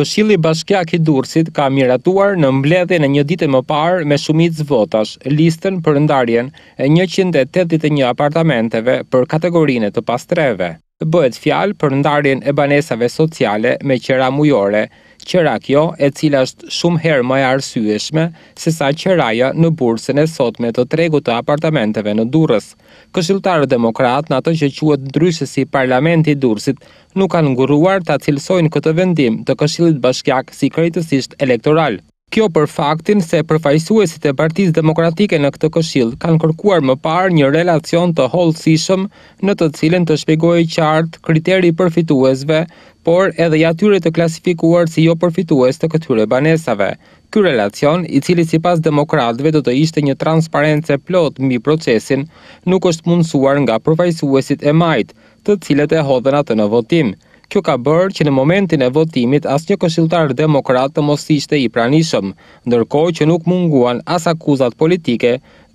këshili bashkjak i dursit ka miratuar në mbledhe në një ditë më parë me shumit zvotash listën për ndarjen e 181 apartamenteve për kategorinë të pastreve. Bëhet fjalë për ndarjen e banesave sociale me qera mujore, qëra kjo e cila është shumë herë më e arsyeshme se sa qëraja në bursën e sotme të tregu të apartamenteve në Durrës. Këshilltarët demokrat në atë që quhet ndryshës si parlamenti i Durrësit nuk kanë nguruar ta cilësojnë këtë vendim të Këshillit Bashkiak si kritikisht elektoral. Kjo për faktin se përfajsuesit e partiz demokratike në këtë këshil kanë kërkuar më parë një relacion të holësishëm në të cilin të shpegojë qartë kriteri përfituesve, por edhe jatyre të klasifikuar si jo përfitues të këtyre banesave. Ky relacion, i cili si pas demokratve do të ishte një transparentse plot mbi procesin, nuk është mundësuar nga përfajsuesit e majtë, të cilet e hodhenat atë në votimë. Kjo ka bërë që në momentin e votimit as një këshiltar demokrat të mos ishte i pranishëm, ndërkoj që nuk munguan as akuzat politike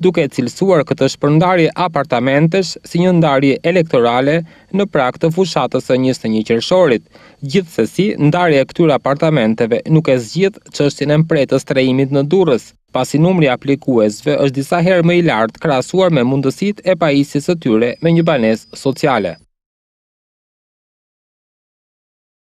duke cilësuar këtë shpërndarje apartamentesh si një ndarje elektorale në prak të fushatës e njës të një qërshorit. Gjithë se si, ndarje e këtura apartamenteve nuk e zgjith që është në mpretës të rejimit në durës pasi numri aplikuesve është disa herë më i lartë krasuar me mundësit e pajisis të tyre me një banes sociale.